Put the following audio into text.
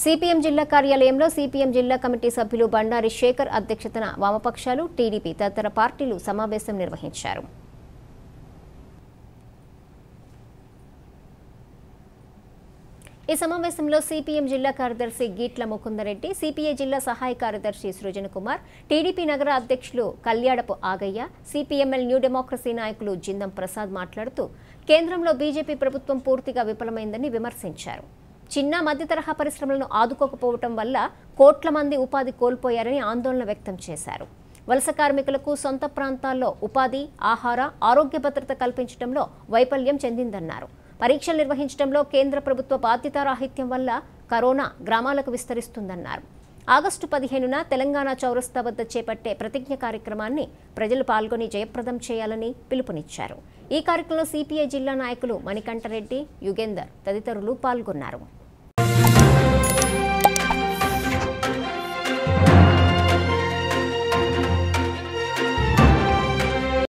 CPM జిల్లా కార్యాలయంలో CPM జిల్లా కమిటీ సభ్యులు బండారి శేఖర్ అధ్యక్షతన వామపక్షాలు టీడీపీ తదితర పార్టీలు సమావేశం నిర్వహించారు ఈ సమావేశంలో సిపిఎం జిల్లా కార్యదర్శి గీట్ల ముకుందరెడ్డి సిపిఐ జిల్లా సహాయ కార్యదర్శి సృజన్ కుమార్ టీడీపీ నగర అధ్యక్షులు Kalyadapu Agayya CPML New Democracy నాయకులు జిందం ప్రసాద్ మాట్లాడుతూ కేంద్రంలో బీజేపీ ప్రభుత్వం పూర్తిగా విఫలమైందని విమర్శించారు చిన్న మధ్య తరహా పరిశ్రమలను ఆదుకోకపోవటం వల్ల కోట్ల మంది ఉపాధి కోల్పోయారని ఆందోళన వ్యక్తం చేశారు వలస కార్మికులకు సొంత ప్రాంతాల్లో ఉపాధి ఆహార ఆరోగ్య భద్రత కల్పించడంలో వైఫల్యం చెందిందన్నారు పరీక్షలు నిర్వహించడంలో కేంద్ర ప్రభుత్వ బాధ్యతారాహిత్యం వల్ల కరోనా గ్రామాలకు విస్తరిస్తుందన్నారు ఆగస్టు పదిహేనున తెలంగాణ చౌరస్తా వద్ద చేపట్టే ప్రతిజ్ఞ కార్యక్రమాన్ని ప్రజలు పాల్గొని జయప్రదం చేయాలని పిలుపునిచ్చారు ఈ కార్యక్రమంలో సిపిఐ జిల్లా నాయకులు మణికంఠరెడ్డి యుగేందర్ తదితరులు పాల్గొన్నారు